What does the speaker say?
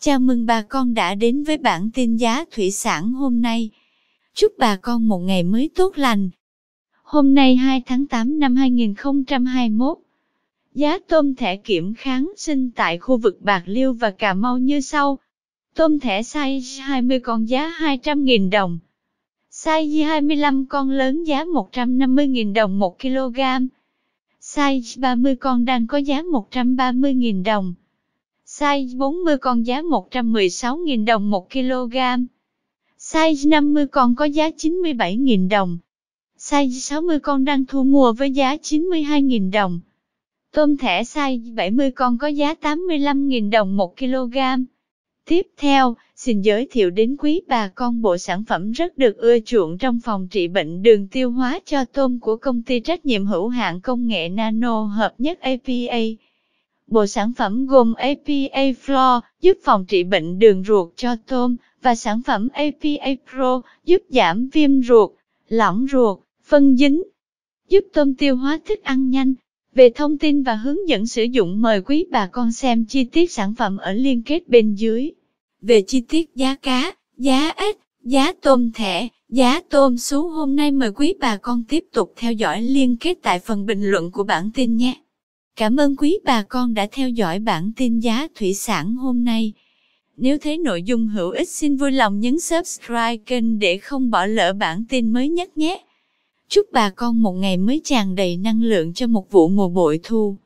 Chào mừng bà con đã đến với bản tin giá thủy sản hôm nay. Chúc bà con một ngày mới tốt lành. Hôm nay 2 tháng 8 năm 2021, giá tôm thẻ kiểm kháng sinh tại khu vực Bạc Liêu và Cà Mau như sau. Tôm thẻ size 20 con giá 200.000 đồng. Size 25 con lớn giá 150.000 đồng 1 kg. Size 30 con đang có giá 130.000 đồng size 40 con giá 116.000 đồng 1 kg, size 50 con có giá 97.000 đồng, size 60 con đang thu mua với giá 92.000 đồng. Tôm thẻ size 70 con có giá 85.000 đồng 1 kg. Tiếp theo, xin giới thiệu đến quý bà con bộ sản phẩm rất được ưa chuộng trong phòng trị bệnh đường tiêu hóa cho tôm của công ty trách nhiệm hữu hạn công nghệ nano hợp nhất APA. Bộ sản phẩm gồm APA Floor giúp phòng trị bệnh đường ruột cho tôm và sản phẩm APA Pro giúp giảm viêm ruột, lỏng ruột, phân dính, giúp tôm tiêu hóa thức ăn nhanh. Về thông tin và hướng dẫn sử dụng mời quý bà con xem chi tiết sản phẩm ở liên kết bên dưới. Về chi tiết giá cá, giá ếch, giá tôm thẻ, giá tôm sú hôm nay mời quý bà con tiếp tục theo dõi liên kết tại phần bình luận của bản tin nhé. Cảm ơn quý bà con đã theo dõi bản tin giá thủy sản hôm nay. Nếu thấy nội dung hữu ích xin vui lòng nhấn subscribe kênh để không bỏ lỡ bản tin mới nhất nhé. Chúc bà con một ngày mới tràn đầy năng lượng cho một vụ mùa bội thu.